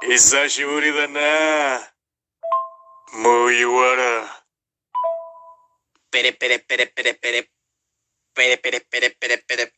久しぶりだな。もう言わら。ペレペレペレペレペレ。ペレペレペレペレペレ。